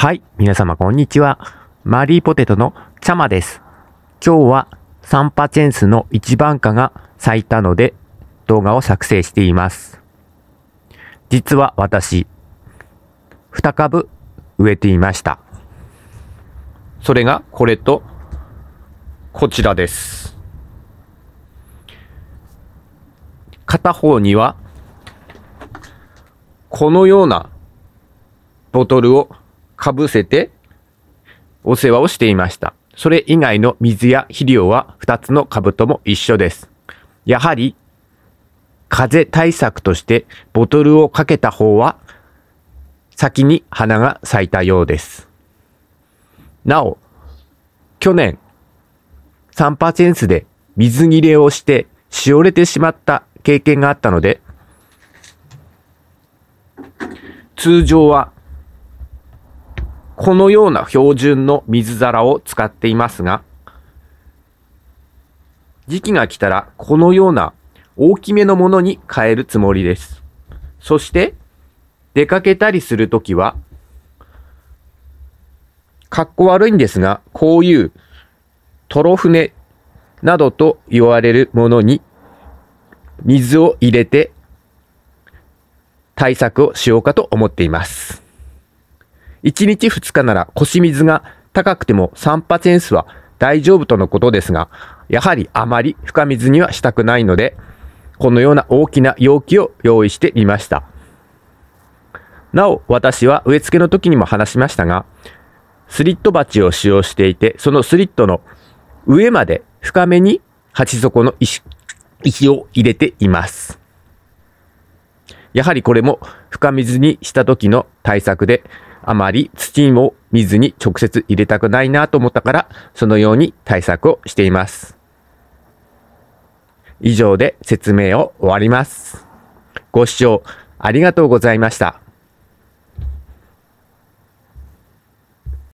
はい、皆様こんにちは。マリーポテトのチャマです。今日はサンパチェンスの一番花が咲いたので動画を作成しています。実は私、二株植えていました。それがこれとこちらです。片方にはこのようなボトルをかぶせてお世話をしていました。それ以外の水や肥料は2つの株とも一緒です。やはり、風対策としてボトルをかけた方は先に花が咲いたようです。なお、去年、サンパチェンスで水切れをしてしおれてしまった経験があったので、通常はこのような標準の水皿を使っていますが、時期が来たらこのような大きめのものに変えるつもりです。そして、出かけたりするときは、格好悪いんですが、こういうトロ船などと言われるものに水を入れて対策をしようかと思っています。1日2日なら腰水が高くても三八円数は大丈夫とのことですが、やはりあまり深水にはしたくないので、このような大きな容器を用意してみました。なお、私は植え付けの時にも話しましたが、スリット鉢を使用していて、そのスリットの上まで深めに鉢底の石石を入れています。やはりこれも深水にした時の対策で、あまり土を水に直接入れたくないなと思ったから、そのように対策をしています。以上で説明を終わります。ご視聴ありがとうございました。